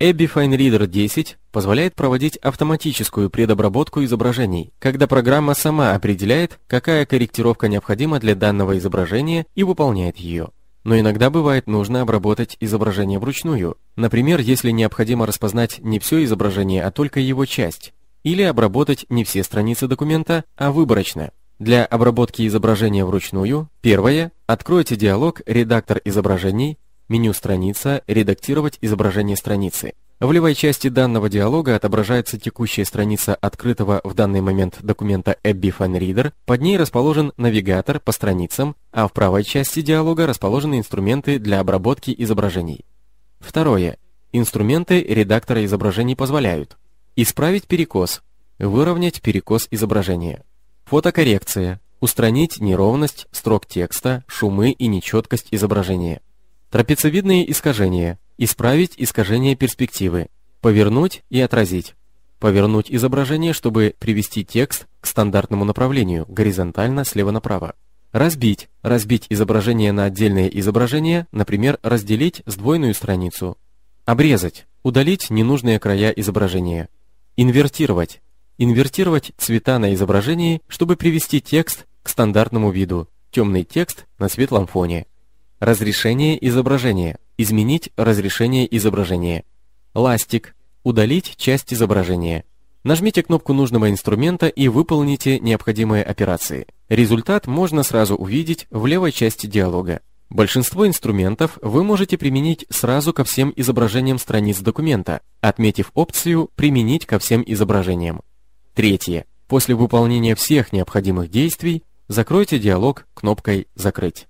Эбби FineReader 10 позволяет проводить автоматическую предобработку изображений, когда программа сама определяет, какая корректировка необходима для данного изображения и выполняет ее. Но иногда бывает нужно обработать изображение вручную, например, если необходимо распознать не все изображение, а только его часть, или обработать не все страницы документа, а выборочно. Для обработки изображения вручную, первое, откройте диалог «Редактор изображений», Меню «Страница», «Редактировать изображение страницы». В левой части данного диалога отображается текущая страница открытого в данный момент документа Abby Fan Reader, под ней расположен навигатор по страницам, а в правой части диалога расположены инструменты для обработки изображений. Второе. Инструменты редактора изображений позволяют исправить перекос, выровнять перекос изображения, фотокоррекция, устранить неровность строк текста, шумы и нечеткость изображения, Трапециевидные искажения. Исправить искажение перспективы. Повернуть и отразить. Повернуть изображение, чтобы привести текст к стандартному направлению, горизонтально слева направо. Разбить. Разбить изображение на отдельные изображения, например, разделить сдвоенную страницу. Обрезать. Удалить ненужные края изображения. Инвертировать. Инвертировать цвета на изображении, чтобы привести текст к стандартному виду. Темный текст на светлом фоне. Разрешение изображения. Изменить разрешение изображения. Ластик. Удалить часть изображения. Нажмите кнопку нужного инструмента и выполните необходимые операции. Результат можно сразу увидеть в левой части диалога. Большинство инструментов вы можете применить сразу ко всем изображениям страниц документа, отметив опцию «Применить ко всем изображениям». Третье. После выполнения всех необходимых действий закройте диалог кнопкой «Закрыть».